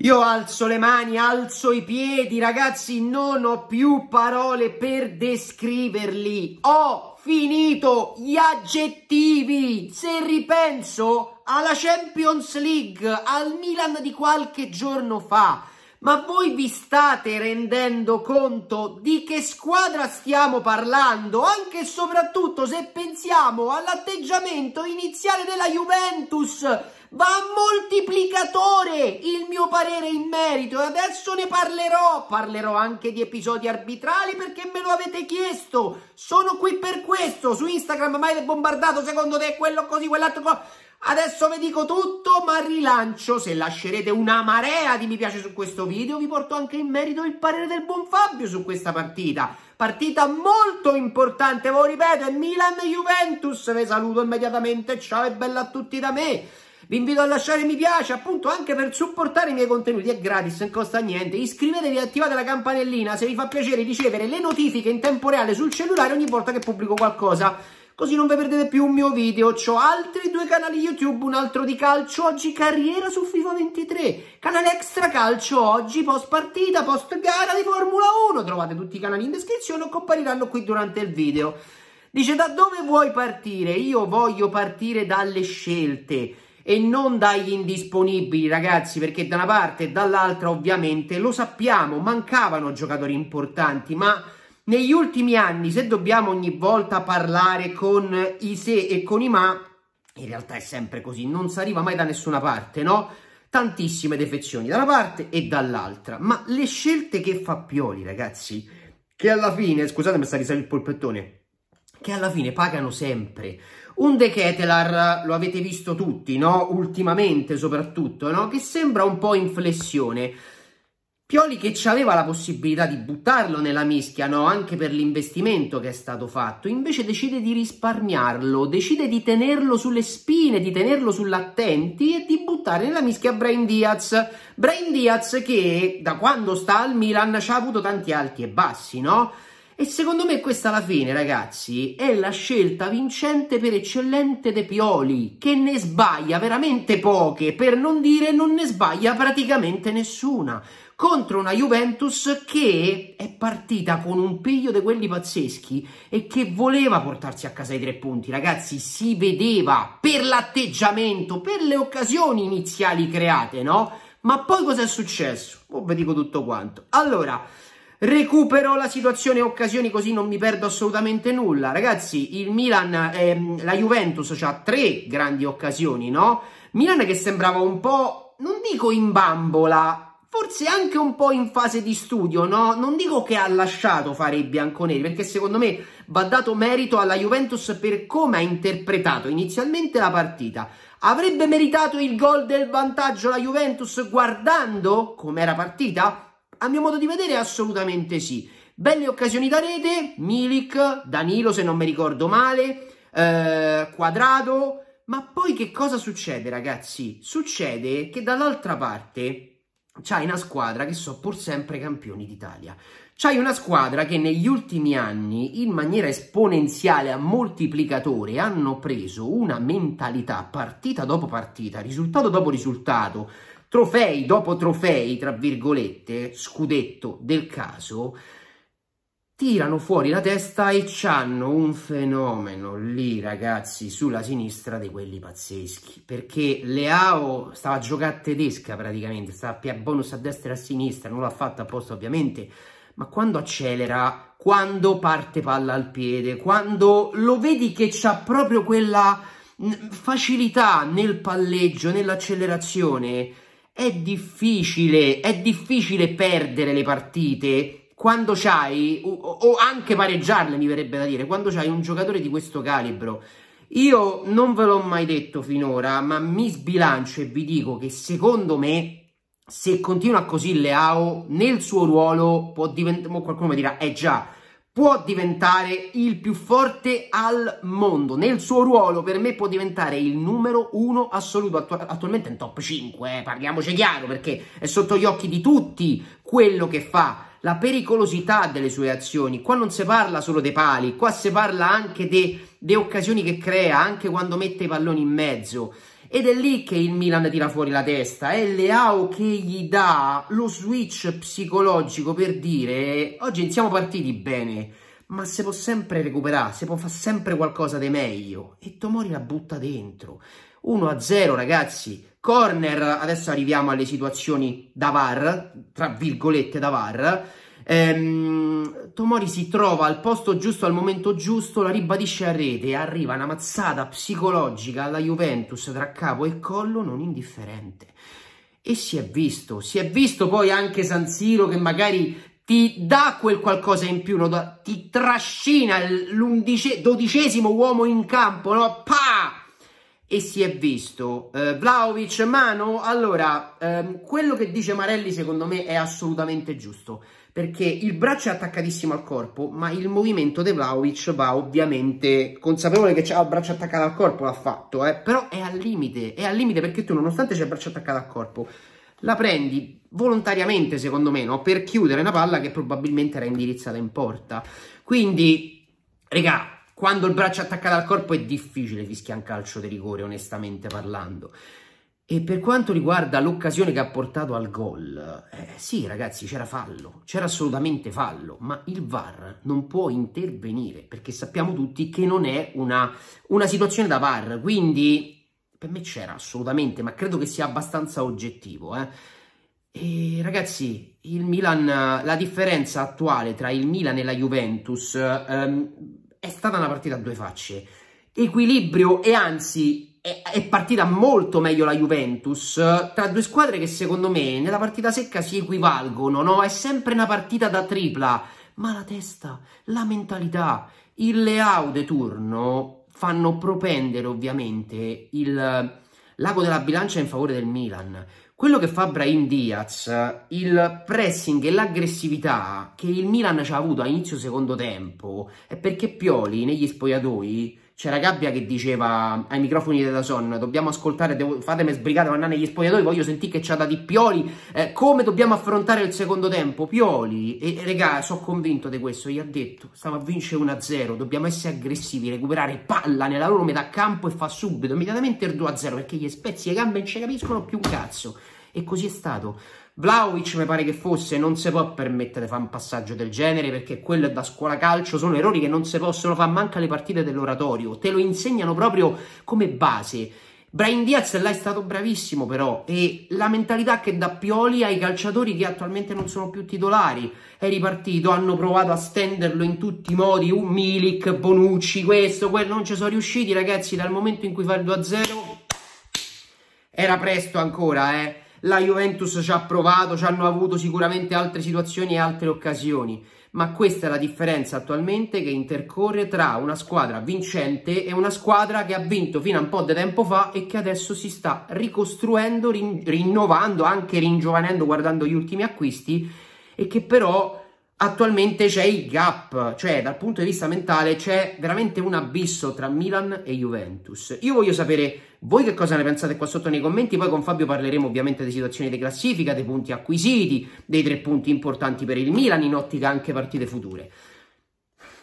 Io alzo le mani, alzo i piedi, ragazzi, non ho più parole per descriverli. Ho finito gli aggettivi. Se ripenso alla Champions League, al Milan di qualche giorno fa, ma voi vi state rendendo conto di che squadra stiamo parlando? Anche e soprattutto se pensiamo all'atteggiamento iniziale della Juventus va moltiplicatore il mio parere in merito e adesso ne parlerò, parlerò anche di episodi arbitrali perché me lo avete chiesto, sono qui per questo, su Instagram mai bombardato secondo te quello così, quell'altro così, Adesso vi dico tutto, ma rilancio, se lascerete una marea di mi piace su questo video, vi porto anche in merito il parere del buon Fabio su questa partita. Partita molto importante, ve lo ripeto, è Milan-Juventus, vi saluto immediatamente, ciao e bella a tutti da me. Vi invito a lasciare mi piace appunto anche per supportare i miei contenuti, è gratis, non costa niente. Iscrivetevi e attivate la campanellina se vi fa piacere ricevere le notifiche in tempo reale sul cellulare ogni volta che pubblico qualcosa. Così non vi perdete più un mio video. Ho altri due canali YouTube, un altro di calcio, oggi carriera su FIFA 23, canale extra calcio oggi, post partita, post gara di Formula 1. Trovate tutti i canali in descrizione o compariranno qui durante il video. Dice da dove vuoi partire? Io voglio partire dalle scelte e non dagli indisponibili, ragazzi, perché da una parte e dall'altra ovviamente lo sappiamo, mancavano giocatori importanti, ma negli ultimi anni, se dobbiamo ogni volta parlare con i se e con i ma, in realtà è sempre così, non si arriva mai da nessuna parte, no? Tantissime defezioni da una parte e dall'altra, ma le scelte che fa Pioli, ragazzi, che alla fine, scusate mi sta risalendo il polpettone, che alla fine pagano sempre. Un De Ketelar, lo avete visto tutti, no? Ultimamente soprattutto, no? Che sembra un po' in flessione. Pioli che aveva la possibilità di buttarlo nella mischia, no? Anche per l'investimento che è stato fatto. Invece decide di risparmiarlo, decide di tenerlo sulle spine, di tenerlo sull'attenti e di buttare nella mischia Brain Diaz. Brain Diaz che da quando sta al Milan ci ha avuto tanti alti e bassi, no? E secondo me questa alla fine, ragazzi, è la scelta vincente per eccellente De Pioli, che ne sbaglia veramente poche, per non dire non ne sbaglia praticamente nessuna, contro una Juventus che è partita con un piglio di quelli pazzeschi e che voleva portarsi a casa i tre punti, ragazzi, si vedeva per l'atteggiamento, per le occasioni iniziali create, no? Ma poi cos'è successo? Ora oh, vi dico tutto quanto. Allora... Recupero la situazione e occasioni così non mi perdo assolutamente nulla. Ragazzi, il Milan, ehm, la Juventus ha tre grandi occasioni, no? Milan che sembrava un po', non dico in bambola, forse anche un po' in fase di studio, no? Non dico che ha lasciato fare i bianconeri, perché secondo me va dato merito alla Juventus per come ha interpretato inizialmente la partita. Avrebbe meritato il gol del vantaggio la Juventus guardando com'era partita? A mio modo di vedere assolutamente sì. Belle occasioni da rete, Milik, Danilo se non mi ricordo male, eh, Quadrado, ma poi che cosa succede ragazzi? Succede che dall'altra parte c'hai una squadra che so pur sempre campioni d'Italia. C'hai una squadra che negli ultimi anni, in maniera esponenziale a moltiplicatore, hanno preso una mentalità partita dopo partita, risultato dopo risultato, trofei dopo trofei, tra virgolette, scudetto del caso, tirano fuori la testa e c'hanno un fenomeno lì, ragazzi, sulla sinistra di quelli pazzeschi. Perché Leao stava a giocare a tedesca praticamente, stava a bonus a destra e a sinistra, non l'ha fatto apposta ovviamente, ma quando accelera, quando parte palla al piede, quando lo vedi che c'ha proprio quella facilità nel palleggio, nell'accelerazione è difficile, è difficile perdere le partite quando c'hai, o, o anche pareggiarle mi verrebbe da dire, quando c'hai un giocatore di questo calibro. Io non ve l'ho mai detto finora, ma mi sbilancio e vi dico che secondo me se continua così Leao nel suo ruolo può diventare, qualcuno mi dirà, è eh già, può diventare il più forte al mondo. Nel suo ruolo, per me, può diventare il numero uno assoluto. Attu- attualmente è in top 5, eh, parliamoci chiaro, perché è sotto gli occhi di tutti quello che fa. La pericolosità delle sue azioni. Qua non si parla solo dei pali, qua si parla anche delle de occasioni che crea, anche quando mette i palloni in mezzo. Ed è lì che il Milan tira fuori la testa, è Leao che gli dà lo switch psicologico per dire oggi siamo partiti bene, ma se può sempre recuperare, se può fare sempre qualcosa di meglio. E Tomori la butta dentro. 1-0 ragazzi, corner, adesso arriviamo alle situazioni da VAR, tra virgolette da VAR, Ehm, Tomori si trova al posto giusto al momento giusto, la ribadisce a rete, arriva una mazzata psicologica alla Juventus tra capo e collo non indifferente. E si è visto, si è visto poi anche San Siro che magari ti dà quel qualcosa in più, no? ti trascina l'undicesimo uomo in campo, no? Pa! E si è visto. Eh, Vlaovic, mano, allora, ehm, quello che dice Marelli secondo me è assolutamente giusto perché il braccio è attaccatissimo al corpo, ma il movimento di Vlaovic va ovviamente consapevole che c'ha il braccio attaccato al corpo, l'ha fatto, eh, però è al limite, è al limite perché tu nonostante c'è il braccio attaccato al corpo, la prendi volontariamente secondo me, no? per chiudere una palla che probabilmente era indirizzata in porta. Quindi, regà, quando il braccio è attaccato al corpo è difficile fischiare un calcio di rigore, onestamente parlando. E per quanto riguarda l'occasione che ha portato al gol, eh, sì ragazzi c'era fallo, c'era assolutamente fallo, ma il VAR non può intervenire perché sappiamo tutti che non è una, una situazione da VAR, quindi per me c'era assolutamente, ma credo che sia abbastanza oggettivo. Eh. E ragazzi, Milan, la differenza attuale tra il Milan e la Juventus ehm, è stata una partita a due facce, equilibrio e anzi è partita molto meglio la Juventus tra due squadre che secondo me nella partita secca si equivalgono, no? È sempre una partita da tripla, ma la testa, la mentalità, il layout turno fanno propendere ovviamente il l'ago della bilancia in favore del Milan. Quello che fa Brahim Diaz, il pressing e l'aggressività che il Milan ci ha avuto a inizio secondo tempo, è perché Pioli negli spogliatoi c'era Gabbia che diceva ai microfoni di Son: Dobbiamo ascoltare, devo, fatemi sbrigare, mandare negli spogliatoi. Voglio sentire che c'ha da di Pioli. Eh, come dobbiamo affrontare il secondo tempo? Pioli, e regà, sono convinto di questo. Gli ha detto: Stiamo a vincere 1-0. Dobbiamo essere aggressivi, recuperare palla nella loro metà campo e fa subito, immediatamente il 2-0. Perché gli spezzi le gambe non ci capiscono più un cazzo. E così è stato. Vlaovic mi pare che fosse, non si può permettere di fare un passaggio del genere perché quello è da scuola calcio, sono errori che non si possono fare manca le partite dell'oratorio, te lo insegnano proprio come base. Brian Diaz là è stato bravissimo però e la mentalità che dà Pioli ai calciatori che attualmente non sono più titolari è ripartito, hanno provato a stenderlo in tutti i modi, un Milik, Bonucci, questo, quello, non ci sono riusciti ragazzi dal momento in cui fa il 2-0 era presto ancora eh la Juventus ci ha provato, ci hanno avuto sicuramente altre situazioni e altre occasioni, ma questa è la differenza attualmente che intercorre tra una squadra vincente e una squadra che ha vinto fino a un po' di tempo fa e che adesso si sta ricostruendo, rin rinnovando, anche ringiovanendo guardando gli ultimi acquisti e che però attualmente c'è il gap, cioè dal punto di vista mentale c'è veramente un abisso tra Milan e Juventus. Io voglio sapere voi che cosa ne pensate qua sotto nei commenti, poi con Fabio parleremo ovviamente di situazioni di classifica, dei punti acquisiti, dei tre punti importanti per il Milan in ottica anche partite future.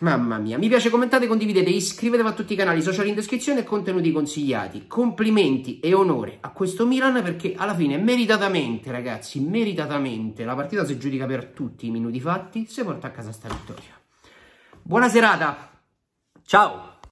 Mamma mia, mi piace, commentate, condividete, iscrivetevi a tutti i canali social in descrizione e contenuti consigliati. Complimenti e onore a questo Milan perché alla fine meritatamente, ragazzi, meritatamente, la partita si giudica per tutti i minuti fatti, se porta a casa sta vittoria. Buona serata, ciao!